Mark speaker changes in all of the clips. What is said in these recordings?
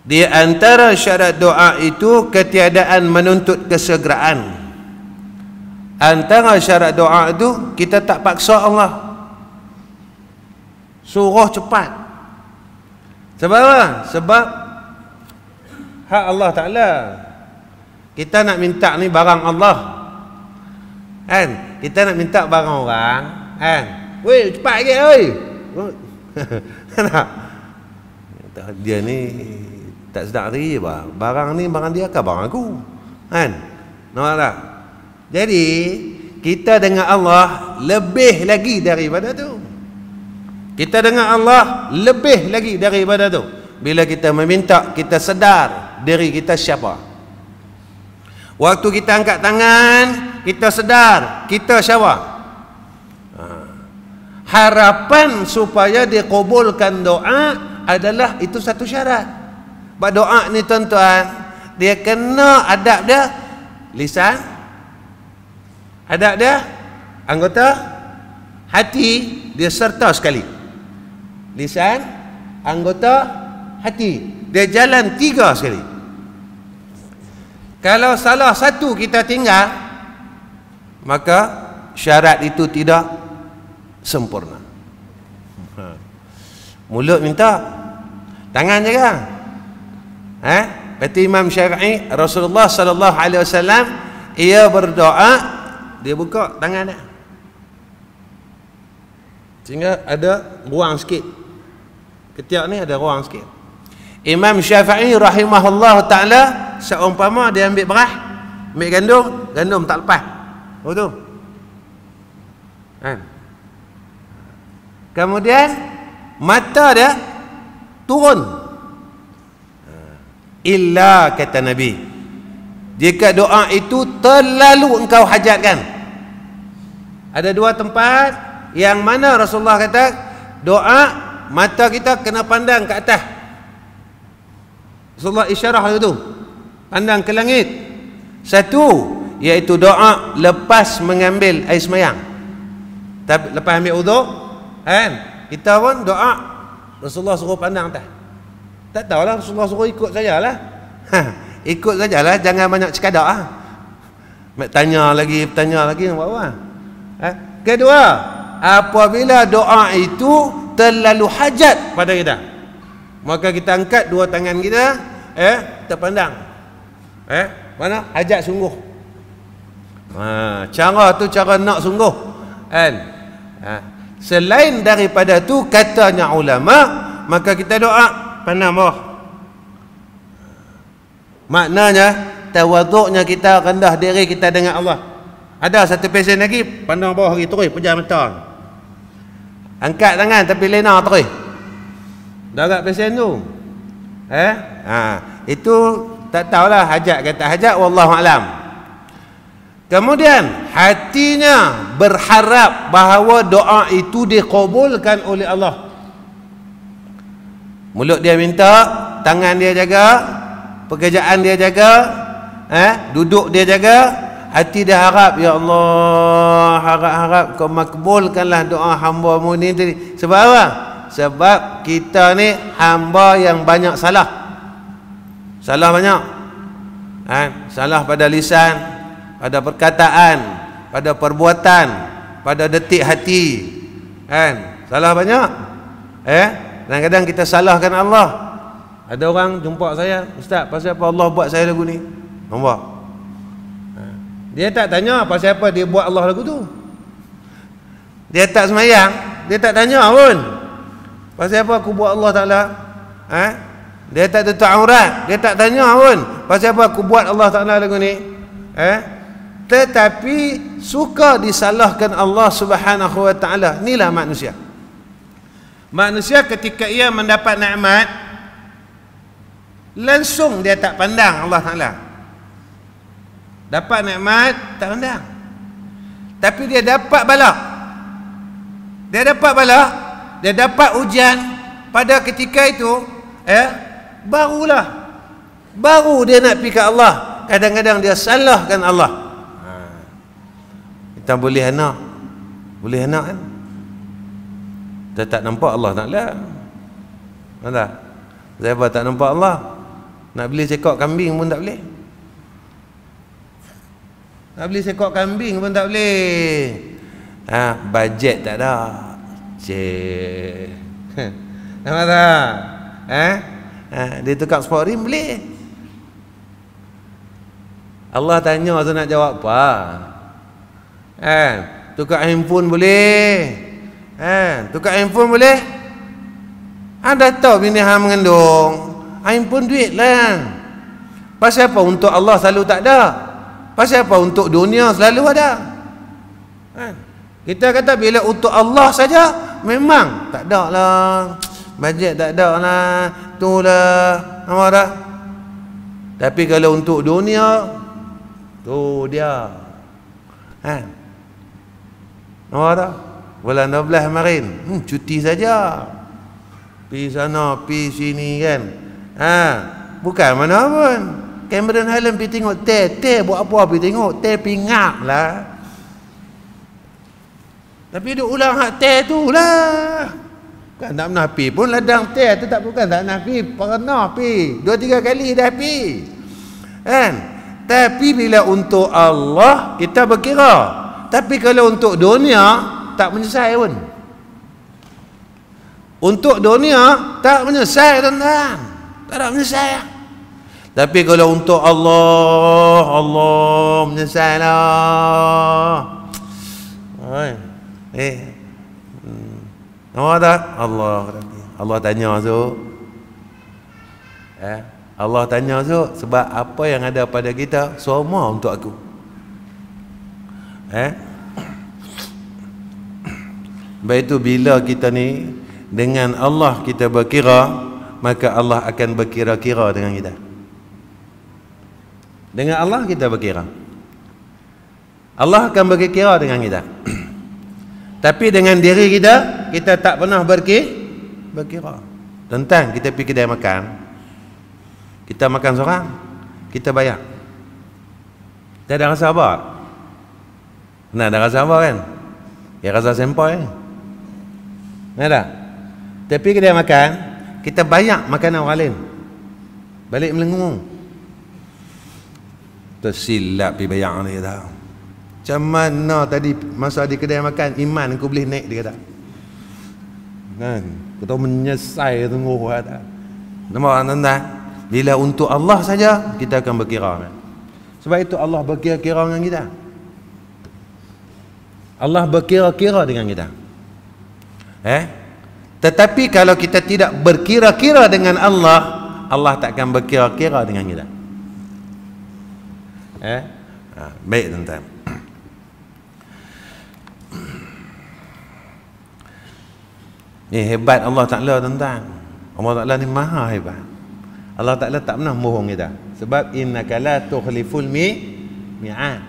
Speaker 1: Di antara syarat doa itu ketiadaan menuntut kesegeraan. Antara syarat doa itu kita tak paksa Allah. Suruh cepat. Sebab apa? Sebab hak Allah Taala. Kita nak minta ni barang Allah. Kan? Kita nak minta barang orang, kan? Weh, cepat sikit oi. Tak dia ni tak sedar diri bang. Barang ni barang dia ke barang aku? Kan? Nampak tak? Jadi, kita dengan Allah lebih lagi daripada tu. Kita dengan Allah lebih lagi daripada tu. Bila kita meminta, kita sedar diri kita siapa. Waktu kita angkat tangan, kita sedar kita siapa. Ha. Harapan supaya dikubulkan doa adalah itu satu syarat doa ni tuan-tuan dia kena adab dia lisan adab dia anggota hati dia serta sekali lisan anggota hati dia jalan tiga sekali kalau salah satu kita tinggal maka syarat itu tidak sempurna ha. mulut minta tangan je kan Eh? Berarti Imam Syafi'i Rasulullah sallallahu alaihi wasallam ia berdoa dia buka tangan dia. Sehingga ada ruang sikit. Ketiak ni ada ruang sikit. Imam Syafi'i rahimahullah taala seumpama dia ambil beras, ambil gandum, gandum tak lepas. Oh tu. Kan? Kemudian mata dia turun illa kata Nabi jika doa itu terlalu engkau hajatkan ada dua tempat yang mana Rasulullah kata doa mata kita kena pandang ke atas Rasulullah isyarah itu pandang ke langit satu iaitu doa lepas mengambil air semayang lepas ambil uduk kan kita pun doa Rasulullah suruh pandang atas tak tahulah Rasulullah suruh ikut saya lah ha, ikut saja lah jangan banyak cekadak lah tanya lagi tanya lagi nak buat apa ha? kedua apabila doa itu terlalu hajat pada kita maka kita angkat dua tangan kita eh kita pandang. eh mana hajat sungguh ha, cara tu cara nak sungguh kan ha. selain daripada tu katanya ulama maka kita doa pandang bawah maknanya tawaduknya kita rendah diri kita dengan Allah ada satu pesen lagi pandang bawah lagi terus pejam mata angkat tangan tapi lena terus agak pesen tu eh ha. itu tak tahulah hajat ke tak hajat wallahu alam kemudian hatinya berharap bahawa doa itu dikabulkan oleh Allah Mulut dia minta, tangan dia jaga, pekerjaan dia jaga, eh, duduk dia jaga, hati dia harap, Ya Allah, harap-harap kau makbulkanlah doa hamba-Mu ni. Sebab apa? Sebab kita ni hamba yang banyak salah. Salah banyak. Eh, salah pada lisan, pada perkataan, pada perbuatan, pada detik hati. Eh, salah banyak. Eh? Kadang-kadang kita salahkan Allah. Ada orang jumpa saya, "Ustaz, pasal apa Allah buat saya lagu ni?" Nampak? Ha. Dia tak tanya pasal apa dia buat Allah lagu tu. Dia tak semayang, dia tak tanya pun. Pasal apa aku buat Allah Taala? Ha? Dia tak tutup aurat, dia tak tanya pun. Pasal apa aku buat Allah Taala lagu ni? Ha? Tetapi suka disalahkan Allah Subhanahu Wa Taala. Inilah manusia manusia ketika ia mendapat nikmat langsung dia tak pandang Allah Taala dapat nikmat tak pandang tapi dia dapat bala dia dapat bala dia dapat ujian pada ketika itu ya, eh barulah baru dia nak pergi ke Allah kadang-kadang dia salahkan Allah kita ha. boleh anak boleh anak kan eh? Saya tak nampak Allah nak lihat. Mana? Saya apa tak nampak Allah? Nak beli sekok kambing pun tak boleh. Nak beli sekok kambing pun tak boleh. Ah, ha, bajet tak ada. Cik. Nampak tak? Eh? Ha? Ha, dia tukar sport rim boleh. Allah tanya saya nak jawab apa? Eh, ha, tukar handphone boleh. Ha, tukar handphone boleh? Anda ah, tahu bini ha mengandung. Ah, handphone duit lah. Pasal apa untuk Allah selalu tak ada? Pasal apa untuk dunia selalu ada? Ha. Kita kata bila untuk Allah saja memang tak ada lah. Bajet tak ada lah. Tu lah. Apa dah? Tapi kalau untuk dunia tu dia. Ha. Eh, apa dah? bulan 12 kemarin hmm, cuti saja pi sana pi sini kan ha bukan mana pun Cameron Highland pi tengok teh teh buat apa pi tengok teh pi lah tapi dia ulang hak teh tu lah kan tak pernah pi pun ladang teh tu tak bukan tak pernah pi pernah pi dua tiga kali dah pi kan tapi bila untuk Allah kita berkira tapi kalau untuk dunia tak menyesal pun untuk dunia tak menyesal tuan-tuan tak ada menyesal tapi kalau untuk Allah Allah menyesal lah eh hmm. nama tak Allah Allah tanya tu eh? Allah tanya tu sebab apa yang ada pada kita semua untuk aku eh sebab itu bila kita ni dengan Allah kita berkira, maka Allah akan berkira-kira dengan kita. Dengan Allah kita berkira. Allah akan berkira dengan kita. Tapi dengan diri kita, kita tak pernah berkira. berkira. Tentang kita pergi kedai makan, kita makan seorang, kita bayar. Kita ada rasa apa? Nah, ada rasa apa kan? Ya rasa sempoi. Eh? Ya tak? Tapi kedai makan, kita banyak makanan orang lain. Balik melengung. Tersilap pergi bayang ni dah. Macam mana tadi masa di kedai makan, iman aku boleh naik dia kata. Kan? Aku tahu menyesai tengok orang tak. Nampak tuan Bila untuk Allah saja kita akan berkira. Kan? Sebab itu Allah berkira-kira dengan kita. Allah berkira-kira dengan kita eh? tetapi kalau kita tidak berkira-kira dengan Allah Allah takkan berkira-kira dengan kita eh? ha, baik tuan-tuan ni hebat Allah Ta'ala tuan-tuan Allah Ta'ala ni maha hebat Allah Ta'ala tak pernah bohong kita sebab innaka la tukhliful mi mi'an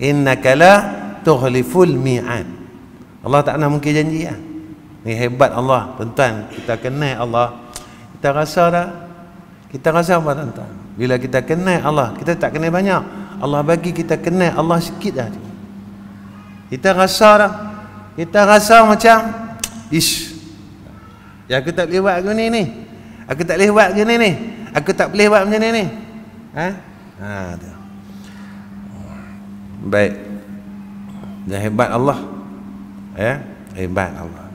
Speaker 1: innaka la tukhliful mi'an Allah tak pernah mungkin janji ya? ni hebat Allah tuan-tuan kita kenal Allah kita rasa dah kita rasa apa tuan-tuan bila kita kenal Allah kita tak kenal banyak Allah bagi kita kenal Allah sikit dah kita rasa dah kita rasa macam ish ya aku tak boleh buat aku ni ni aku tak boleh buat aku ni ni aku tak boleh buat macam ni ni ha ha tu baik dah hebat Allah ya hebat Allah